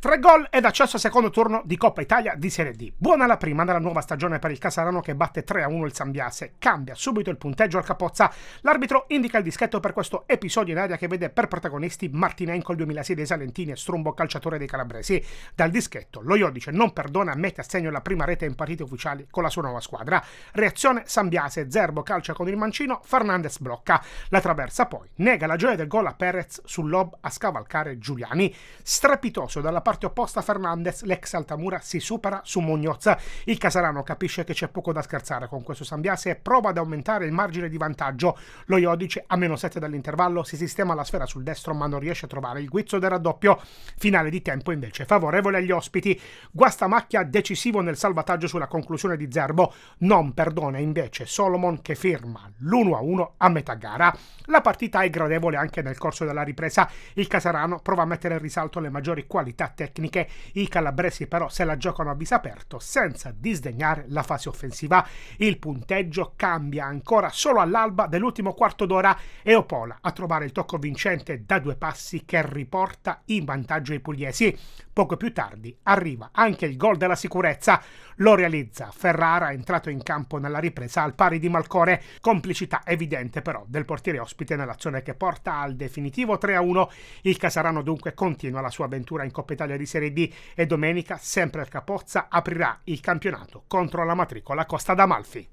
Tre gol ed accesso al secondo turno di Coppa Italia di Serie D. Buona la prima della nuova stagione per il Casarano che batte 3-1 il Sambiase. Cambia subito il punteggio al Capozza. L'arbitro indica il dischetto per questo episodio in aria che vede per protagonisti Martinenco il 2006 dei Salentini e Strumbo calciatore dei Calabresi. Dal dischetto lo Iodice non perdona mette a segno la prima rete in partite ufficiali con la sua nuova squadra. Reazione Sambiase, Zerbo calcia con il mancino, Fernandez blocca. La traversa poi nega la gioia del gol a Perez sul lob a scavalcare Giuliani. Strepitoso dalla parte opposta Fernandez, l'ex Altamura si supera su Mugnozza. Il Casarano capisce che c'è poco da scherzare con questo Sambiase e prova ad aumentare il margine di vantaggio. Lo Iodice a meno 7 dall'intervallo si sistema la sfera sul destro ma non riesce a trovare il guizzo del raddoppio. Finale di tempo invece favorevole agli ospiti. Guastamacchia decisivo nel salvataggio sulla conclusione di Zerbo. Non perdona invece Solomon che firma l'1-1 a metà gara. La partita è gradevole anche nel corso della ripresa. Il Casarano prova a mettere in risalto le maggiori qualità tecniche. I calabresi però se la giocano a viso aperto senza disdegnare la fase offensiva. Il punteggio cambia ancora solo all'alba dell'ultimo quarto d'ora e Opola a trovare il tocco vincente da due passi che riporta in vantaggio i pugliesi. Poco più tardi arriva anche il gol della sicurezza. Lo realizza Ferrara entrato in campo nella ripresa al pari di Malcore, complicità evidente però del portiere ospite nell'azione che porta al definitivo 3-1. Il Casarano dunque continua la sua avventura in Coppa Italia Italia di Serie D e domenica sempre il Capozza aprirà il campionato contro la matricola Costa d'Amalfi.